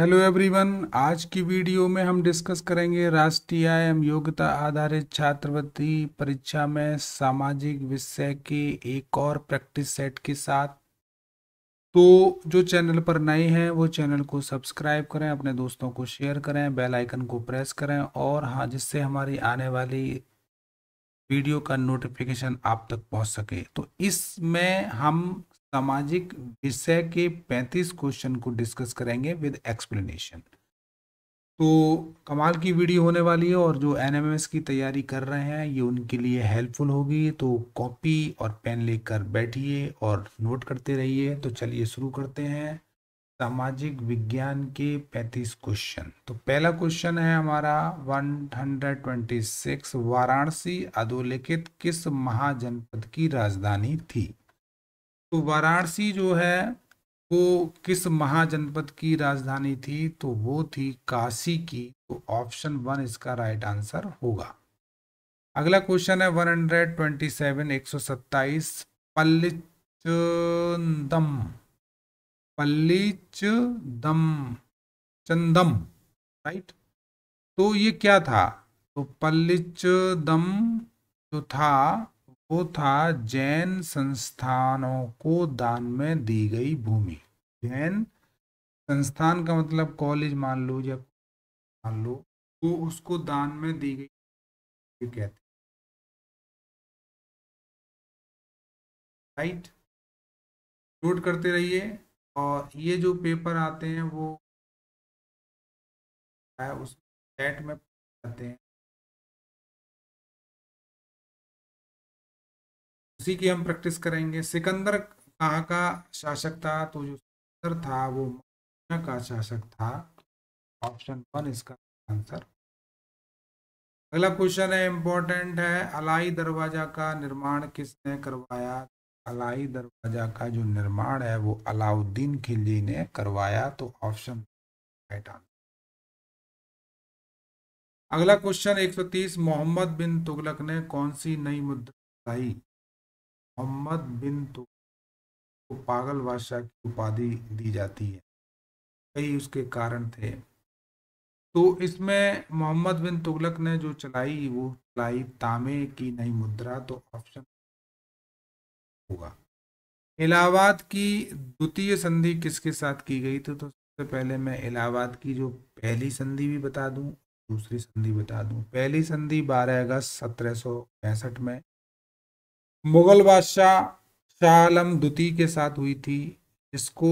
hello everyone आज की video में हम डिस्कस करेंगे राष्ट्रीय एवं योग्यता आधारित छात्रवृत्ति परीक्षा में सामाजिक विषय के एक और प्रैक्टिस सेट के साथ तो जो चैनल पर नए हैं वो चैनल को सब्सक्राइब करें अपने दोस्तों को शेयर करें बेल आइकन को प्रेस करें और हाँ जिससे हमारी आने वाली वीडियो का नोटिफिकेशन आप तक पहुंच सके तो इसमें हम सामाजिक विषय के 35 क्वेश्चन को डिस्कस करेंगे विद एक्सप्लेनेशन तो कमाल की वीडियो होने वाली है और जो एन की तैयारी कर रहे हैं ये उनके लिए हेल्पफुल होगी तो कॉपी और पेन लेकर बैठिए और नोट करते रहिए तो चलिए शुरू करते हैं सामाजिक विज्ञान के 35 क्वेश्चन तो पहला क्वेश्चन है हमारा 126 वाराणसी अधोलिखित किस महाजनपद की राजधानी थी तो वाराणसी जो है वो किस महाजनपद की राजधानी थी तो वो थी काशी की तो ऑप्शन वन इसका राइट आंसर होगा अगला क्वेश्चन है वन हंड्रेड ट्वेंटी सेवन एक सौ सत्ताईस पल्लिचंदम पल्लिचंदम चंदम राइट तो ये क्या था तो पल्लिचंदम जो था वो था जैन संस्थानों को दान में दी गई भूमि जैन संस्थान का मतलब कॉलेज मान लो या मान लो तो उसको दान में दी गई कहते राइट नोट करते रहिए और ये जो पेपर आते हैं वो उस सेट में आते हैं उसी की हम प्रैक्टिस करेंगे सिकंदर कहाँ का शासक था तो जो सिकंदर था वो का शासक था ऑप्शन वन इसका आंसर अगला क्वेश्चन है इम्पोर्टेंट है अलाई दरवाजा का निर्माण किसने करवाया अलाई दरवाजा का जो निर्माण है वो अलाउद्दीन खिलजी ने करवाया तो ऑप्शन राइट आंसर अगला क्वेश्चन 130 मोहम्मद बिन तुगलक ने कौन सी नई मुद्रा लाई मोहम्मद बिन तो को पागल बादशाह की उपाधि दी जाती है कई उसके कारण थे तो इसमें मोहम्मद बिन तुगलक ने जो चलाई वो चलाई तामे की नई मुद्रा तो ऑप्शन होगा इलाहाबाद की द्वितीय संधि किसके साथ की गई थी तो सबसे पहले मैं इलाहाबाद की जो पहली संधि भी बता दूं दूसरी संधि बता दूं पहली संधि 12 अगस्त सत्रह में मुगल बादशाह शाह आलम द्वितीय के साथ हुई थी इसको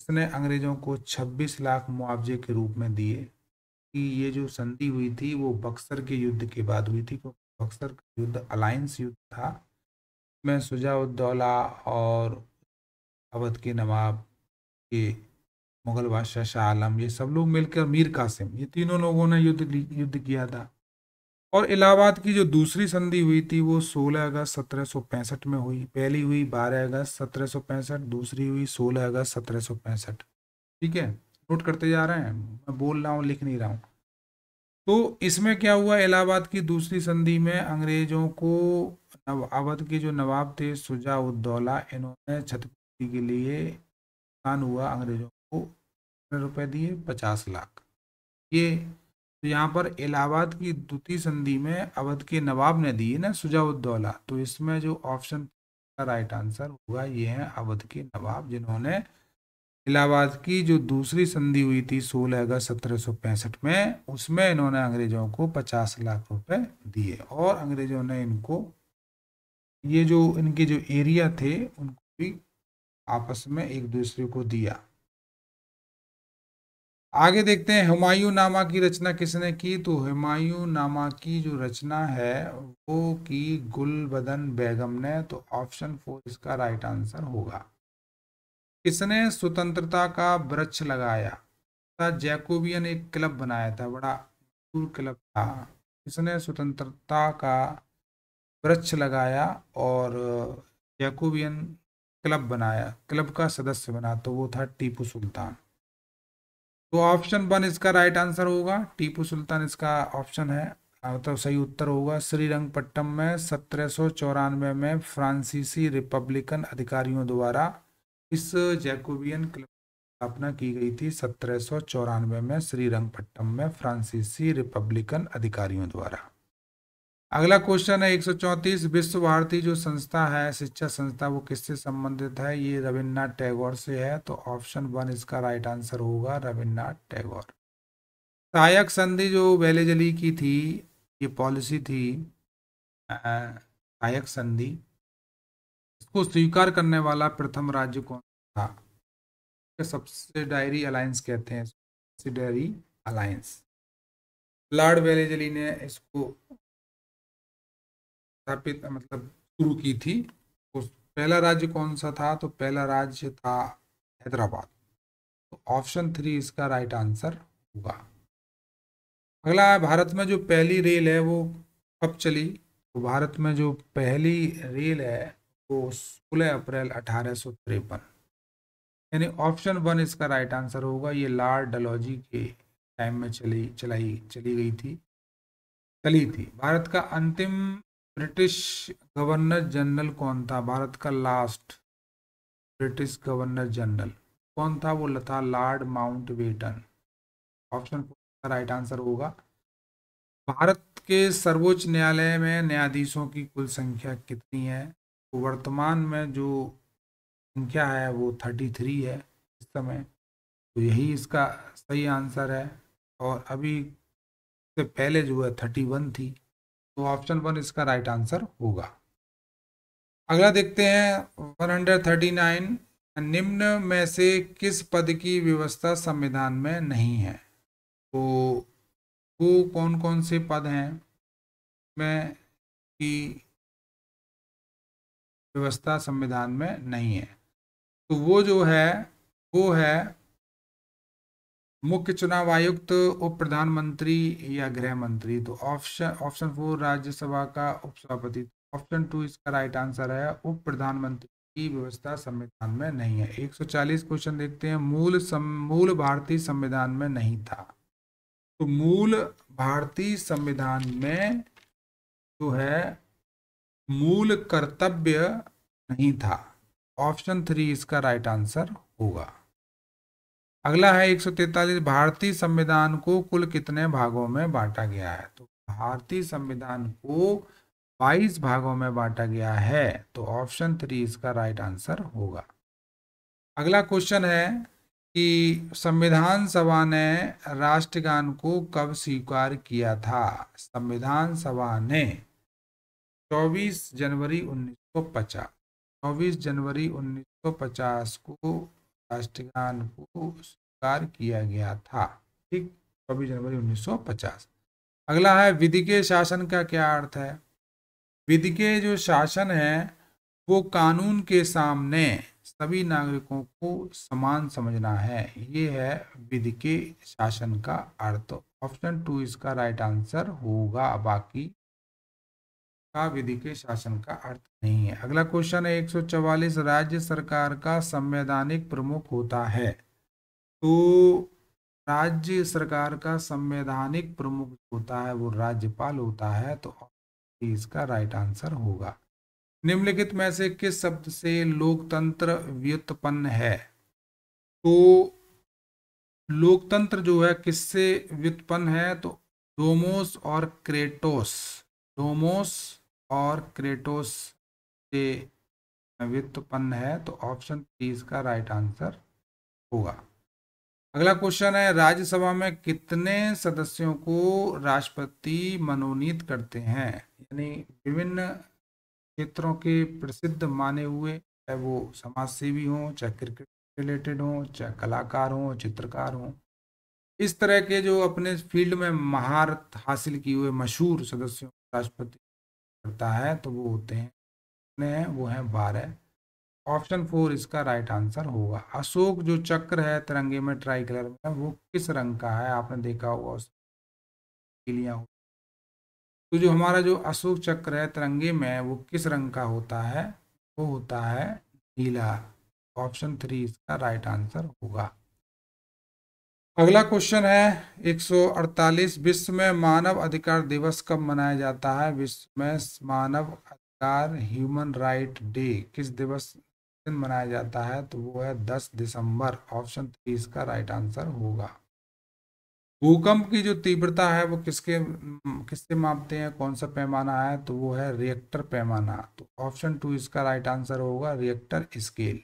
इसने अंग्रेजों को 26 लाख मुआवजे के रूप में दिए कि ये जो संधि हुई थी वो बक्सर के युद्ध के बाद हुई थी क्योंकि बक्सर का युद्ध अलायंस युद्ध था मैं सुजाउद्दौला और अवध के नवाब के मुगल बादशाह शाह आलम ये सब लोग मिलकर मीर कासिम ये तीनों लोगों ने युद्ध युद्ध किया था और इलाहाबाद की जो दूसरी संधि हुई थी वो 16 अगस्त सत्रह में हुई पहली हुई 12 अगस्त सत्रह दूसरी हुई 16 अगस्त सत्रह ठीक है नोट करते जा रहे हैं मैं बोल रहा हूँ लिख नहीं रहा हूँ तो इसमें क्या हुआ इलाहाबाद की दूसरी संधि में अंग्रेजों को अवध के जो नवाब थे सुजाउद्दौला इन्होंने छतपति के लिए हुआ अंग्रेजों को रुपए दिए पचास लाख ये तो यहाँ पर इलाहाबाद की द्वितीय संधि में अवध के नवाब ने दी ना सुजाउद्दौला तो इसमें जो ऑप्शन का राइट आंसर हुआ ये है अवध के नवाब जिन्होंने इलाहाबाद की जो दूसरी संधि हुई थी 16 अगस्त सत्रह में उसमें इन्होंने अंग्रेजों को 50 लाख रुपए दिए और अंग्रेजों ने इनको ये जो इनके जो एरिया थे उनको भी आपस में एक दूसरे को दिया आगे देखते हैं हुमायूं नामा की रचना किसने की तो हुमायूं नामा की जो रचना है वो की गुलबदन बेगम ने तो ऑप्शन फोर इसका राइट आंसर होगा किसने स्वतंत्रता का वृक्ष लगाया था जैकोबियन एक क्लब बनाया था बड़ा मशहूर क्लब था किसने स्वतंत्रता का वृक्ष लगाया और जैकोबियन क्लब बनाया क्लब का सदस्य बना तो वो था टीपू सुल्तान तो ऑप्शन वन इसका राइट आंसर होगा टीपू सुल्तान इसका ऑप्शन है तो सही उत्तर होगा श्रीरंगपट्टम में सत्रह में फ्रांसीसी रिपब्लिकन अधिकारियों द्वारा इस जैकोबियन क्लब की स्थापना की गई थी सत्रह में श्रीरंगपट्टम में फ्रांसीसी रिपब्लिकन अधिकारियों द्वारा अगला क्वेश्चन है एक सौ चौंतीस विश्व भारती जो संस्था है शिक्षा संस्था वो किससे संबंधित है ये रविन्द्रनाथ टैगोर से है तो ऑप्शन वन इसका राइट आंसर होगा रविन्द्रनाथ टैगोर सहायक संधि जो वेलेजली की थी ये पॉलिसी थी सहायक संधि इसको स्वीकार करने वाला प्रथम राज्य कौन था सबसे डायरी अलायंस कहते हैं डायरी अलायंस लॉर्ड वेलेजली ने इसको स्थापित मतलब शुरू की थी तो पहला राज्य कौन सा था तो पहला राज्य था हैदराबाद तो ऑप्शन थ्री इसका राइट आंसर होगा अगला है भारत में जो पहली रेल है वो कब चली तो भारत में जो पहली रेल है वो सोलह अप्रैल अठारह सौ तिरपन यानी ऑप्शन वन इसका राइट आंसर होगा ये लार डलौजी के टाइम में चली चलाई चली गई थी चली थी भारत का अंतिम ब्रिटिश गवर्नर जनरल कौन था भारत का लास्ट ब्रिटिश गवर्नर जनरल कौन था वो था Lord Mountbatten option right answer होगा भारत के सर्वोच्च न्यायालय में न्यायाधीशों की कुल संख्या कितनी है तो वर्तमान में जो संख्या है वो थर्टी थ्री है इस समय तो यही इसका सही आंसर है और अभी से पहले जो है थर्टी वन थी तो ऑप्शन वन इसका राइट आंसर होगा अगला देखते हैं वन हंड्रेड थर्टी नाइन निम्न में से किस पद की व्यवस्था संविधान में नहीं है तो वो कौन कौन से पद हैं में की व्यवस्था संविधान में नहीं है तो वो जो है वो है मुख्य चुनाव आयुक्त उप प्रधानमंत्री या गृह मंत्री तो ऑप्शन ऑप्शन फोर राज्यसभा का उपसभापति ऑप्शन टू इसका राइट आंसर है उप प्रधानमंत्री की व्यवस्था संविधान में नहीं है 140 क्वेश्चन देखते हैं मूल सम, मूल भारतीय संविधान में नहीं था तो मूल भारतीय संविधान में जो है मूल कर्तव्य नहीं था ऑप्शन थ्री इसका राइट आंसर होगा अगला है 143 भारतीय संविधान को कुल कितने भागों में बांटा गया है तो भारतीय संविधान को 22 भागों में बांटा गया है तो ऑप्शन थ्री इसका राइट आंसर होगा अगला क्वेश्चन है कि संविधान सभा ने राष्ट्रगान को कब स्वीकार किया था संविधान सभा ने 24 जनवरी 1950 24 जनवरी 1950 को राष्ट्रगान को स्वीकार किया गया था ठीक चौबीस जनवरी 1950 अगला है विधि के शासन का क्या अर्थ है विधि के जो शासन है वो कानून के सामने सभी नागरिकों को समान समझना है ये है विधि के शासन का अर्थ ऑप्शन टू इसका राइट आंसर होगा बाकी का विधि के शासन का अर्थ नहीं है अगला क्वेश्चन है 144 राज्य सरकार का संवैधानिक प्रमुख होता है तो राज्य सरकार का संवैधानिक प्रमुख होता है वो राज्यपाल होता है तो इसका राइट आंसर होगा निम्नलिखित में से किस शब्द से लोकतंत्र व्युत्पन्न है तो लोकतंत्र जो है किससे व्युत्पन्न है तो डोमोस और क्रेटोस डोमोस और क्रेटोस से व्युत्पन्न है तो ऑप्शन थ्री इसका राइट आंसर होगा अगला क्वेश्चन है राज्यसभा में कितने सदस्यों को राष्ट्रपति मनोनीत करते हैं यानी विभिन्न क्षेत्रों के प्रसिद्ध माने हुए चाहे वो समाज सेवी हों चाहे क्रिकेट रिलेटेड हों चाहे कलाकार हों चित्रकार हों इस तरह के जो अपने फील्ड में महारत हासिल किए हुए मशहूर सदस्यों राष्ट्रपति करता है तो वो होते हैं कितने वो हैं बारह ऑप्शन फोर इसका राइट आंसर होगा अशोक जो चक्र है तिरंगे में ट्राई कलर में वो किस रंग का है आपने देखा होगा उसलियाँ तो जो हमारा जो अशोक चक्र है तिरंगे में वो किस रंग का होता है वो होता है नीला ऑप्शन थ्री इसका राइट आंसर होगा अगला क्वेश्चन है 148 विश्व में मानव अधिकार दिवस कब मनाया जाता है विश्व में मानव अधिकार ह्यूमन राइट डे किस दिवस दिन मनाया जाता है तो वो है 10 दिसंबर ऑप्शन थ्री इसका राइट आंसर होगा भूकंप की जो तीव्रता है वो किसके किससे मापते हैं कौन सा पैमाना है तो वो है रिएक्टर पैमाना तो ऑप्शन टू इसका राइट आंसर होगा रिएक्टर स्केल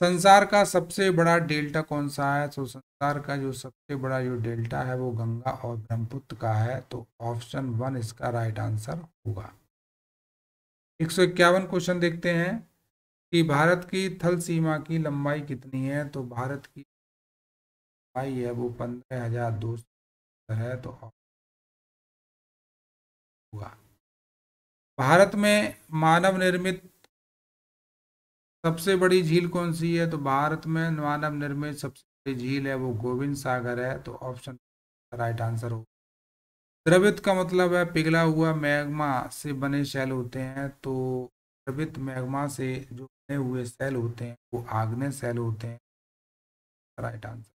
संसार का सबसे बड़ा डेल्टा कौन सा है तो संसार का जो सबसे बड़ा जो डेल्टा है वो गंगा और ब्रह्मपुत्र का है तो ऑप्शन वन इसका राइट आंसर होगा एक सौ इक्यावन क्वेश्चन देखते हैं कि भारत की थल सीमा की लंबाई कितनी है तो भारत की लंबाई है वो पंद्रह हजार दो सौ है तो हुआ भारत में मानव निर्मित सबसे बड़ी झील कौन सी है तो भारत में मानव निर्मित सबसे झील है वो गोविंद सागर है तो ऑप्शन राइट आंसर हो द्रवित का मतलब है पिघला हुआ मैग्मा से बने शैल होते हैं तो द्रवित मैग्मा से जो बने हुए सेल होते हैं वो आग्नेय सेल होते हैं राइट आंसर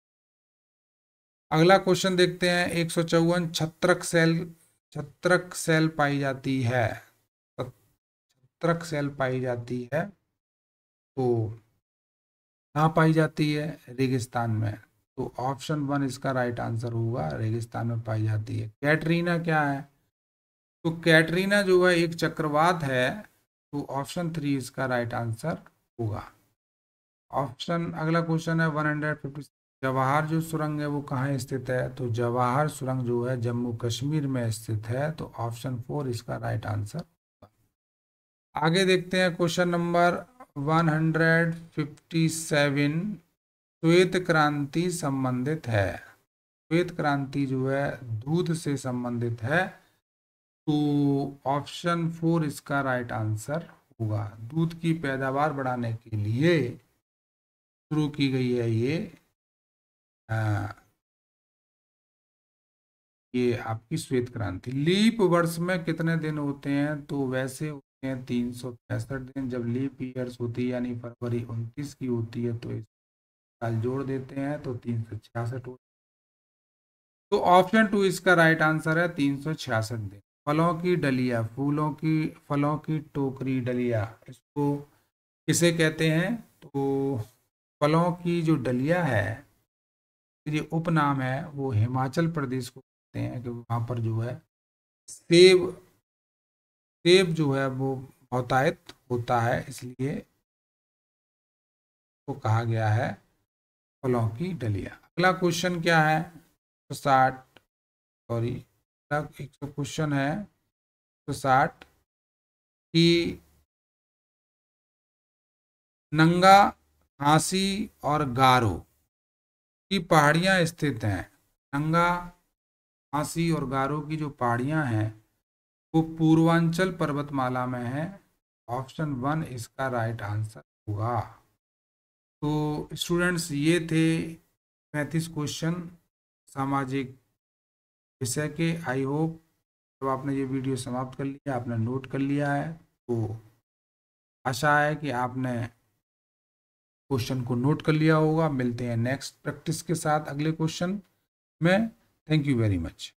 अगला क्वेश्चन देखते हैं एक सौ चौवन छत्रक सेल छत्रक सेल पाई जाती है छत्रक सेल पाई जाती है तो कहाँ पाई जाती है रेगिस्तान में तो ऑप्शन वन इसका राइट आंसर होगा रेगिस्तान में पाई जाती है कैटरीना क्या है तो कैटरीना जो है एक चक्रवात है तो ऑप्शन थ्री इसका राइट आंसर होगा ऑप्शन अगला क्वेश्चन है वन हंड्रेड फिफ्टी जवाहर जो सुरंग है वो कहाँ स्थित है तो जवाहर सुरंग जो है जम्मू कश्मीर में स्थित है तो ऑप्शन फोर इसका राइट आंसर आगे देखते हैं क्वेश्चन नंबर 157 श्वेत क्रांति संबंधित है श्वेत क्रांति जो है दूध से संबंधित है तो ऑप्शन फोर इसका राइट आंसर होगा दूध की पैदावार बढ़ाने के लिए शुरू की गई है ये आ, ये आपकी श्वेत क्रांति लीप वर्ष में कितने दिन होते हैं तो वैसे सकते हैं तीन सौ पैंसठ दिन जब लीप ईयर्स होती है यानी फरवरी उनतीस की होती है तो इस साल जोड़ देते हैं तो तीन सौ छियासठ हो तो ऑप्शन टू इसका राइट आंसर है तीन सौ छियासठ दिन फलों की डलिया फूलों की फलों की टोकरी डलिया इसको किसे कहते हैं तो फलों की जो डलिया है ये उपनाम है वो हिमाचल प्रदेश को कहते हैं कि वहाँ पर जो है सेब सेब जो है वो बहुतायत होता है इसलिए वो तो कहा गया है फलों की डलिया अगला क्वेश्चन क्या है तो साठ सॉरी एक सौ क्वेश्चन है तो साठ कि नंगा खांसी और गारो की पहाड़ियाँ स्थित हैं नंगा खांसी और गारो की जो पहाड़ियाँ हैं वो पूर्वांचल पर्वतमाला में है ऑप्शन वन इसका राइट आंसर होगा तो स्टूडेंट्स ये थे पैंतीस क्वेश्चन सामाजिक विषय के आई होप जब आपने ये वीडियो समाप्त कर लिया आपने नोट कर लिया है तो आशा है कि आपने क्वेश्चन को नोट कर लिया होगा मिलते हैं नेक्स्ट प्रैक्टिस के साथ अगले क्वेश्चन में थैंक यू वेरी मच